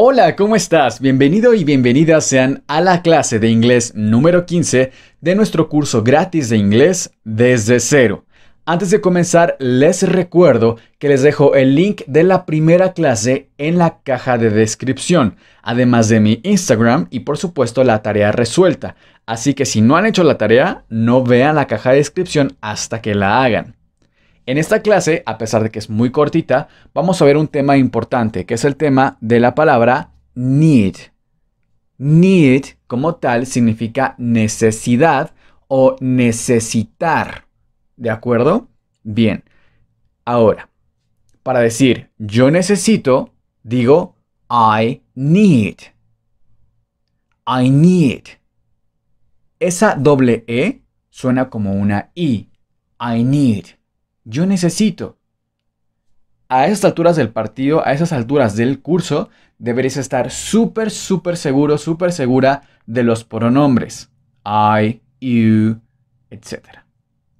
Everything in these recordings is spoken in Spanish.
Hola, ¿cómo estás? Bienvenido y bienvenidas sean a la clase de inglés número 15 de nuestro curso gratis de inglés desde cero. Antes de comenzar, les recuerdo que les dejo el link de la primera clase en la caja de descripción, además de mi Instagram y por supuesto la tarea resuelta. Así que si no han hecho la tarea, no vean la caja de descripción hasta que la hagan. En esta clase, a pesar de que es muy cortita, vamos a ver un tema importante, que es el tema de la palabra need. Need como tal significa necesidad o necesitar. ¿De acuerdo? Bien. Ahora, para decir yo necesito, digo I need. I need. Esa doble E suena como una I. I need yo necesito. A esas alturas del partido, a esas alturas del curso, deberías estar súper, súper seguro, súper segura de los pronombres. I, you, etc.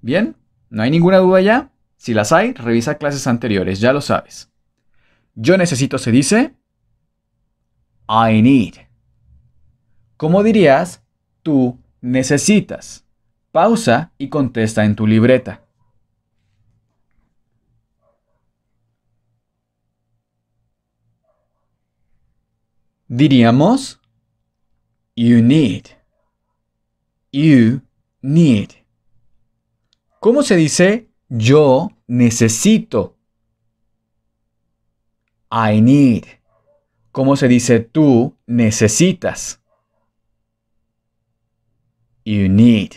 ¿Bien? ¿No hay ninguna duda ya? Si las hay, revisa clases anteriores, ya lo sabes. Yo necesito se dice I need. ¿Cómo dirías tú necesitas? Pausa y contesta en tu libreta. diríamos you need. You need. ¿Cómo se dice yo necesito? I need. ¿Cómo se dice tú necesitas? You need.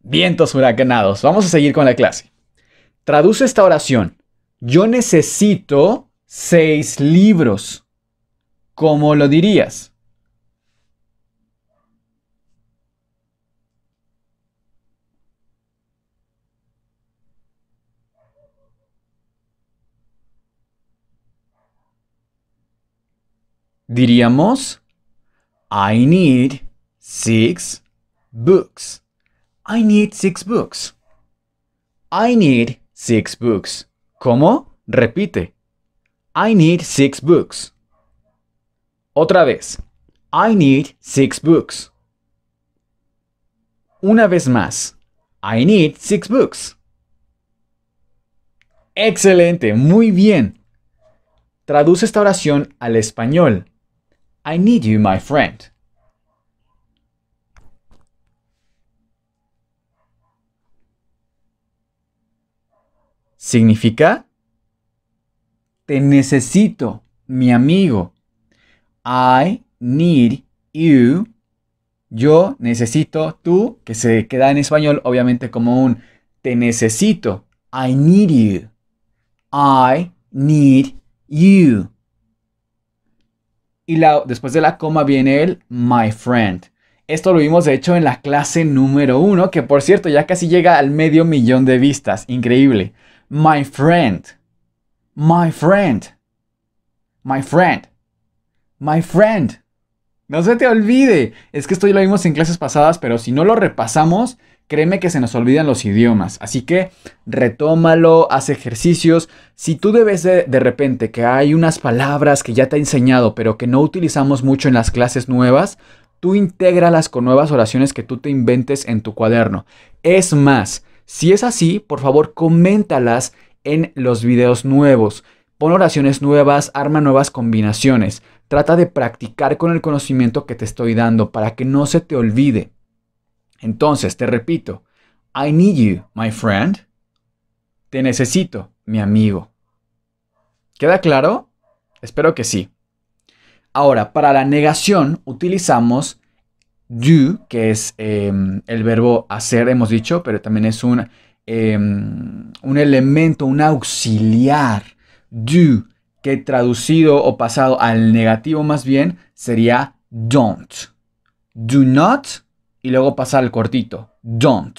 Vientos huracanados. Vamos a seguir con la clase. Traduce esta oración. Yo necesito seis libros. ¿Cómo lo dirías? Diríamos, I need six books. I need six books. I need six books. ¿Cómo? Repite. I need six books. Otra vez. I need six books. Una vez más. I need six books. Excelente, muy bien. Traduce esta oración al español. I need you, my friend. Significa, te necesito, mi amigo. I need you. Yo necesito tú, que se queda en español obviamente como un te necesito. I need you. I need you. Y después de la coma viene el my friend. Esto lo vimos de hecho en la clase número uno, que por cierto ya casi llega al medio millón de vistas. Increíble. My friend. My friend. My friend my friend. No se te olvide. Es que esto ya lo vimos en clases pasadas, pero si no lo repasamos, créeme que se nos olvidan los idiomas. Así que retómalo, haz ejercicios. Si tú debes de, repente que hay unas palabras que ya te he enseñado, pero que no utilizamos mucho en las clases nuevas, tú intégralas con nuevas oraciones que tú te inventes en tu cuaderno. Es más, si es así, por favor, coméntalas en los videos nuevos. Pon oraciones nuevas, arma nuevas combinaciones. Trata de practicar con el conocimiento que te estoy dando para que no se te olvide. Entonces, te repito, I need you, my friend. Te necesito, mi amigo. ¿Queda claro? Espero que sí. Ahora, para la negación utilizamos do, que es em, el verbo hacer, hemos dicho, pero también es un, em, un elemento, un auxiliar. Do que traducido o pasado al negativo más bien sería don't. Do not y luego pasar al cortito. Don't.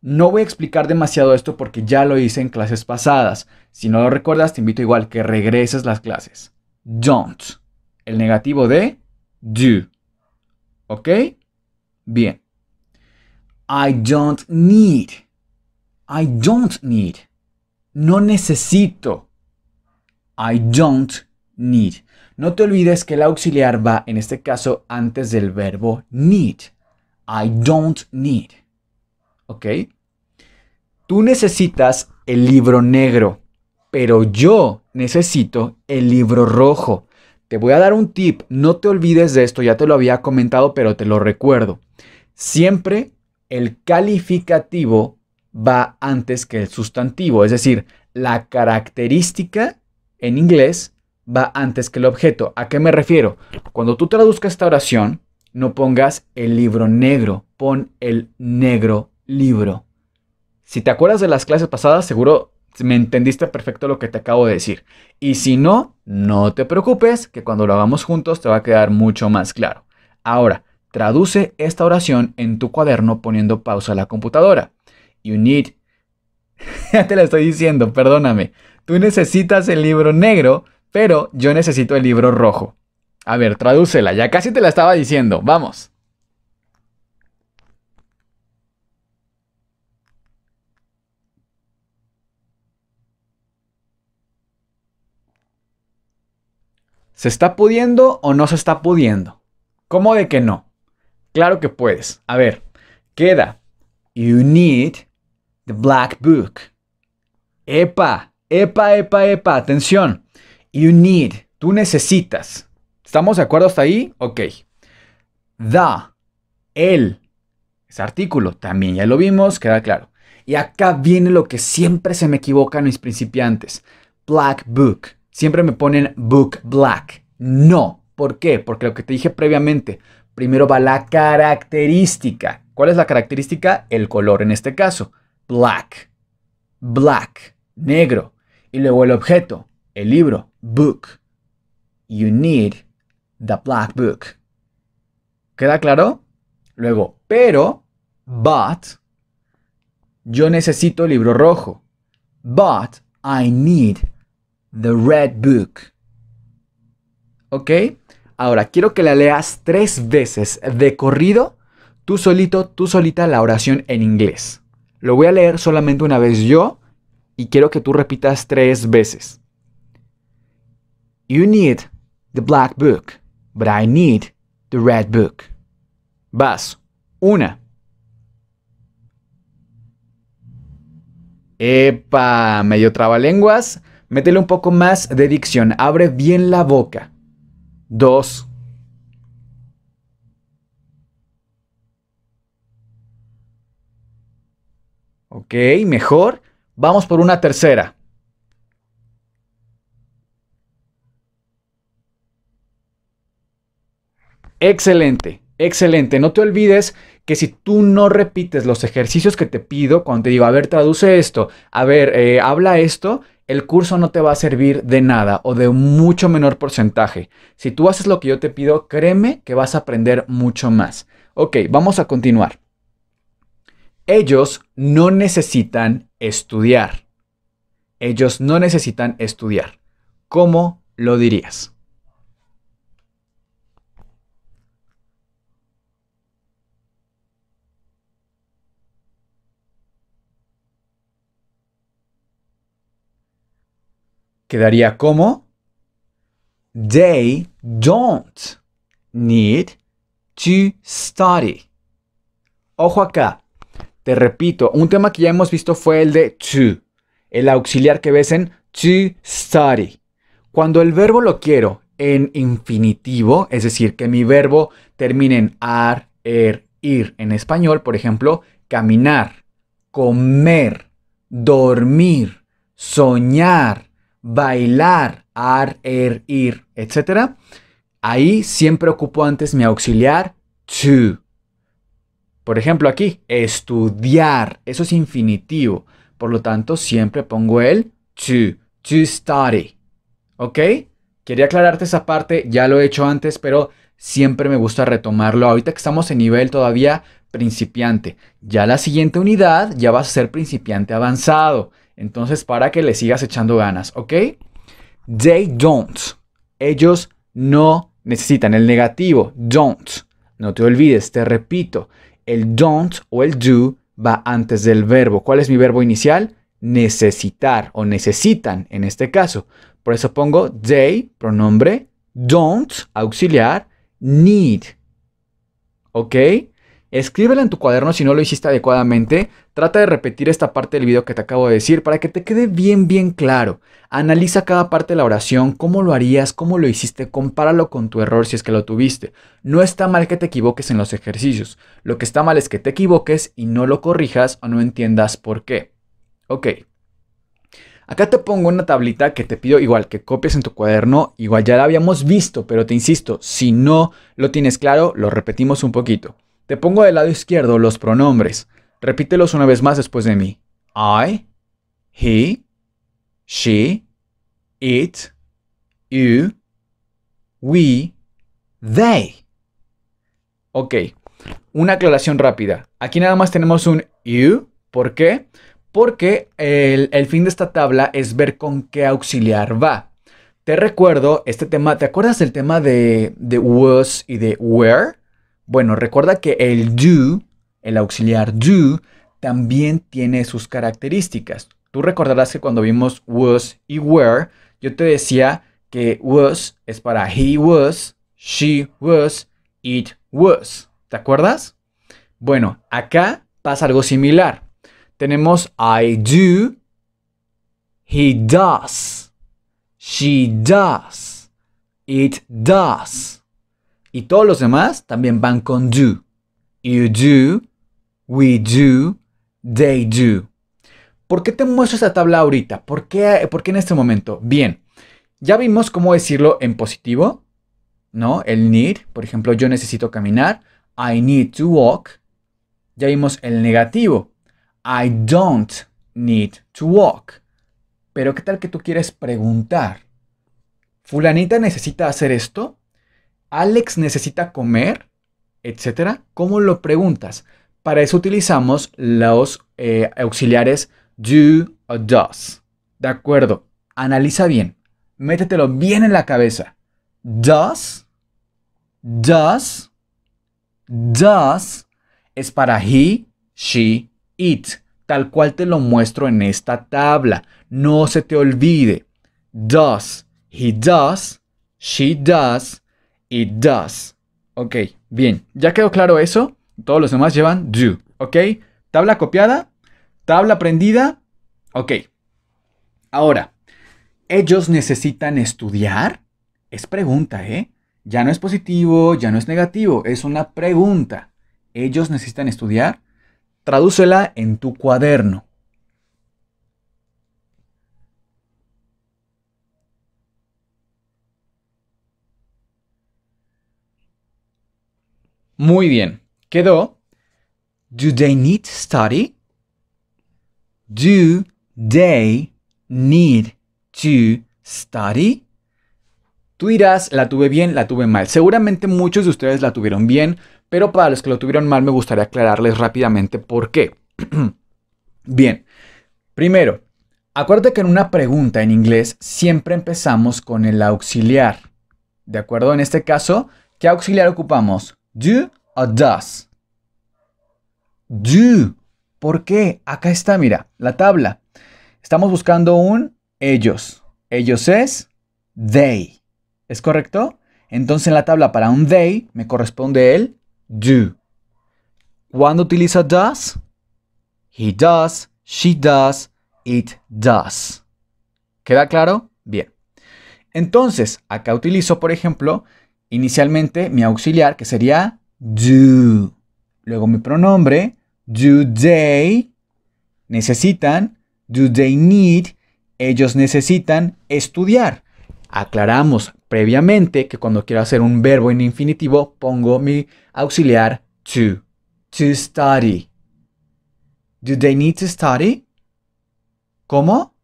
No voy a explicar demasiado esto porque ya lo hice en clases pasadas. Si no lo recuerdas, te invito igual que regreses las clases. Don't. El negativo de do. ¿Ok? Bien. I don't need. I don't need. No necesito. I don't need. No te olvides que el auxiliar va, en este caso, antes del verbo need. I don't need. ¿Ok? Tú necesitas el libro negro, pero yo necesito el libro rojo. Te voy a dar un tip, no te olvides de esto, ya te lo había comentado, pero te lo recuerdo. Siempre el calificativo va antes que el sustantivo, es decir, la característica en inglés va antes que el objeto. ¿A qué me refiero? Cuando tú traduzcas esta oración, no pongas el libro negro, pon el negro libro. Si te acuerdas de las clases pasadas, seguro me entendiste perfecto lo que te acabo de decir. Y si no, no te preocupes, que cuando lo hagamos juntos te va a quedar mucho más claro. Ahora, traduce esta oración en tu cuaderno poniendo pausa a la computadora. You need ya te la estoy diciendo, perdóname. Tú necesitas el libro negro, pero yo necesito el libro rojo. A ver, tradúcela, ya casi te la estaba diciendo. Vamos. ¿Se está pudiendo o no se está pudiendo? ¿Cómo de que no? Claro que puedes. A ver, queda you need The Black Book. Epa, epa, epa, epa, atención. You need, tú necesitas. ¿Estamos de acuerdo hasta ahí? Ok. The, el, ese artículo, también ya lo vimos, queda claro. Y acá viene lo que siempre se me equivocan mis principiantes. Black Book. Siempre me ponen Book Black. No. ¿Por qué? Porque lo que te dije previamente, primero va la característica. ¿Cuál es la característica? El color en este caso black, black, negro. Y luego el objeto, el libro, book. You need the black book. ¿Queda claro? Luego, pero, but, yo necesito el libro rojo. But I need the red book. ¿Ok? Ahora, quiero que la leas tres veces de corrido, tú solito, tú solita la oración en inglés. Lo voy a leer solamente una vez yo y quiero que tú repitas tres veces. You need the black book, but I need the red book. Vas. Una. Epa, medio trabalenguas. Métele un poco más de dicción. Abre bien la boca. Dos. Ok, mejor. Vamos por una tercera. Excelente, excelente. No te olvides que si tú no repites los ejercicios que te pido, cuando te digo, a ver, traduce esto, a ver, eh, habla esto, el curso no te va a servir de nada o de mucho menor porcentaje. Si tú haces lo que yo te pido, créeme que vas a aprender mucho más. Ok, vamos a continuar. Ellos no necesitan estudiar. Ellos no necesitan estudiar. ¿Cómo lo dirías? Quedaría como They don't need to study. Ojo acá, te repito, un tema que ya hemos visto fue el de to, el auxiliar que ves en to study. Cuando el verbo lo quiero en infinitivo, es decir, que mi verbo termine en ar, er, ir. En español, por ejemplo, caminar, comer, dormir, soñar, bailar, ar, er, ir, etc. Ahí siempre ocupo antes mi auxiliar to. Por ejemplo, aquí, estudiar. Eso es infinitivo. Por lo tanto, siempre pongo el to, to study. ¿Ok? Quería aclararte esa parte, ya lo he hecho antes, pero siempre me gusta retomarlo. Ahorita que estamos en nivel todavía principiante. Ya la siguiente unidad ya vas a ser principiante avanzado. Entonces, para que le sigas echando ganas, ¿ok? They don't. Ellos no necesitan el negativo, don't. No te olvides, te repito, el don't o el do va antes del verbo. ¿Cuál es mi verbo inicial? Necesitar o necesitan en este caso. Por eso pongo they, pronombre, don't, auxiliar, need. ¿Ok? Escríbela en tu cuaderno si no lo hiciste adecuadamente. Trata de repetir esta parte del video que te acabo de decir para que te quede bien, bien claro. Analiza cada parte de la oración, cómo lo harías, cómo lo hiciste, compáralo con tu error si es que lo tuviste. No está mal que te equivoques en los ejercicios. Lo que está mal es que te equivoques y no lo corrijas o no entiendas por qué. Ok. Acá te pongo una tablita que te pido igual que copies en tu cuaderno, igual ya la habíamos visto, pero te insisto, si no lo tienes claro, lo repetimos un poquito. Te pongo del lado izquierdo los pronombres. Repítelos una vez más después de mí. I, he, she, it, you, we, they. Ok, una aclaración rápida. Aquí nada más tenemos un you. ¿Por qué? Porque el, fin de esta tabla es ver con qué auxiliar va. Te recuerdo este tema, ¿te acuerdas del tema de, de was y de where? Bueno, recuerda que el do, el auxiliar do, también tiene sus características. Tú recordarás que cuando vimos was y were, yo te decía que was es para he was, she was, it was. ¿Te acuerdas? Bueno, acá pasa algo similar. Tenemos I do, he does, she does, it does. Y todos los demás también van con do. You do, we do, they do. ¿Por qué te muestro esta tabla ahorita? ¿Por qué, ¿Por qué en este momento? Bien, ya vimos cómo decirlo en positivo, ¿no? El need, por ejemplo, yo necesito caminar. I need to walk. Ya vimos el negativo. I don't need to walk. Pero ¿qué tal que tú quieres preguntar? ¿Fulanita necesita hacer esto? Alex necesita comer, etcétera, ¿cómo lo preguntas? Para eso utilizamos los eh, auxiliares do o does. De acuerdo, analiza bien, métetelo bien en la cabeza. Does, does, does es para he, she, it, tal cual te lo muestro en esta tabla. No se te olvide. Does, he does, she does, It does. Ok, bien. Ya quedó claro eso. Todos los demás llevan do. Ok, tabla copiada, tabla aprendida. Ok. Ahora, ¿ellos necesitan estudiar? Es pregunta, ¿eh? Ya no es positivo, ya no es negativo, es una pregunta. ¿Ellos necesitan estudiar? Tradúcela en tu cuaderno. Muy bien. Quedó. Do they need study? Do they need to study? Tú dirás, la tuve bien, la tuve mal. Seguramente muchos de ustedes la tuvieron bien, pero para los que lo tuvieron mal me gustaría aclararles rápidamente por qué. bien, primero, acuérdate que en una pregunta en inglés siempre empezamos con el auxiliar. ¿De acuerdo? En este caso, ¿qué auxiliar ocupamos? do o does. Do. ¿Por qué? Acá está, mira, la tabla. Estamos buscando un ellos. Ellos es they. ¿Es correcto? Entonces en la tabla para un they me corresponde el do. ¿Cuándo utiliza does? He does, she does, it does. ¿Queda claro? Bien. Entonces, acá utilizo, por ejemplo, Inicialmente mi auxiliar, que sería do. Luego mi pronombre, do they necesitan, do they need, ellos necesitan estudiar. Aclaramos previamente que cuando quiero hacer un verbo en infinitivo pongo mi auxiliar to, to study. Do they need to study? ¿Cómo?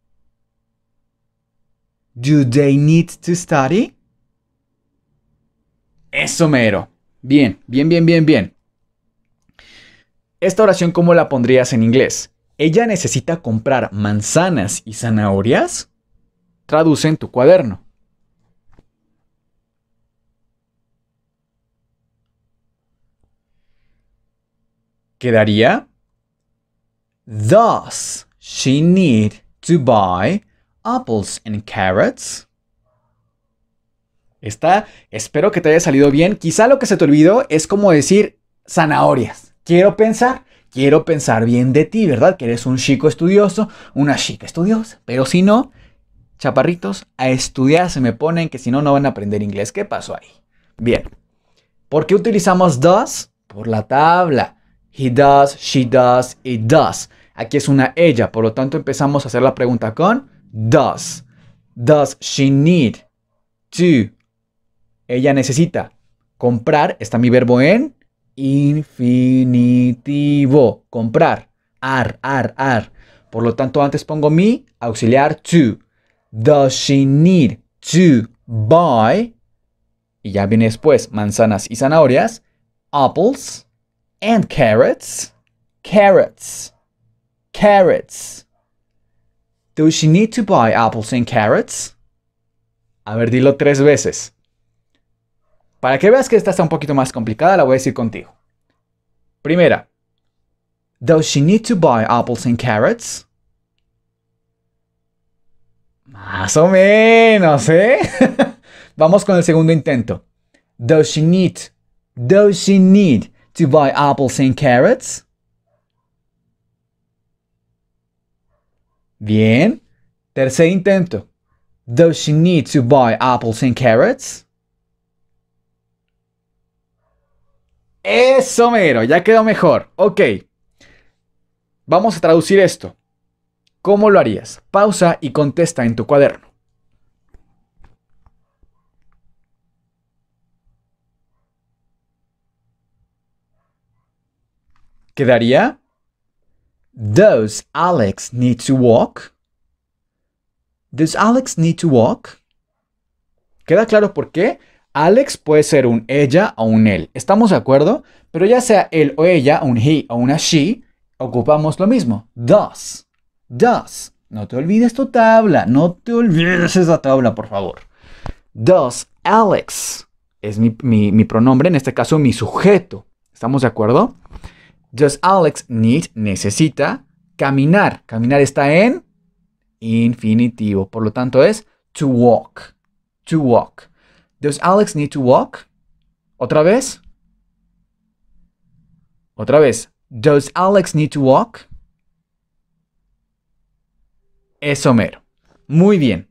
Do they need to study? Eso mero. Bien, bien, bien, bien, bien. Esta oración, ¿cómo la pondrías en inglés? ¿Ella necesita comprar manzanas y zanahorias? Traduce en tu cuaderno. Quedaría. Thus, she need to buy apples and carrots. Está, espero que te haya salido bien. Quizá lo que se te olvidó es como decir zanahorias. Quiero pensar, quiero pensar bien de ti, ¿verdad? Que eres un chico estudioso, una chica estudiosa. Pero si no, chaparritos, a estudiar se me ponen que si no, no van a aprender inglés. ¿Qué pasó ahí? Bien. ¿Por qué utilizamos does? Por la tabla. He does, she does, it does. Aquí es una ella, por lo tanto empezamos a hacer la pregunta con does. Does she need to ella necesita comprar, está mi verbo en infinitivo, comprar, ar, ar, ar. Por lo tanto, antes pongo mi auxiliar to. Does she need to buy? Y ya viene después manzanas y zanahorias, apples and carrots, carrots, carrots. Does she need to buy apples and carrots? A ver, dilo tres veces. Para que veas que esta está un poquito más complicada, la voy a decir contigo. Primera. Does she need to buy apples and carrots? Más o menos, ¿eh? Vamos con el segundo intento. Does she need? Does she need to buy apples and carrots? Bien. Tercer intento. Does she need to buy apples and carrots? Eso mero, ya quedó mejor. Ok. Vamos a traducir esto. ¿Cómo lo harías? Pausa y contesta en tu cuaderno. Quedaría. Does Alex need to walk? Does Alex need to walk? ¿Queda claro por qué? Alex puede ser un ella o un él. ¿Estamos de acuerdo? Pero ya sea él o ella, un he o una she, ocupamos lo mismo. Does. Does. No te olvides tu tabla. No te olvides esa tabla, por favor. Does Alex. Es mi, mi pronombre, en este caso mi sujeto. ¿Estamos de acuerdo? Does Alex need, necesita, caminar. Caminar está en infinitivo. Por lo tanto es to walk. To walk. Does Alex need to walk? Otra vez. Otra vez. Does Alex need to walk? Eso mero. Muy bien.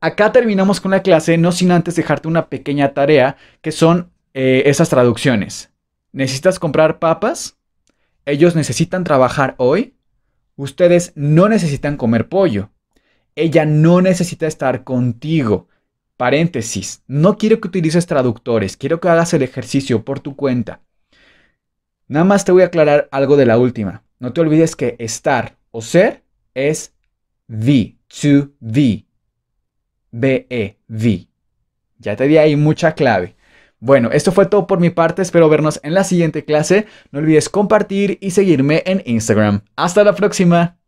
Acá terminamos con la clase, no sin antes dejarte una pequeña tarea, que son eh, esas traducciones. ¿Necesitas comprar papas? Ellos necesitan trabajar hoy. Ustedes no necesitan comer pollo. Ella no necesita estar contigo. Paréntesis, no quiero que utilices traductores, quiero que hagas el ejercicio por tu cuenta. Nada más te voy a aclarar algo de la última. No te olvides que estar o ser es V to V e, V. Ya te di ahí mucha clave. Bueno, esto fue todo por mi parte, espero vernos en la siguiente clase. No olvides compartir y seguirme en Instagram. Hasta la próxima.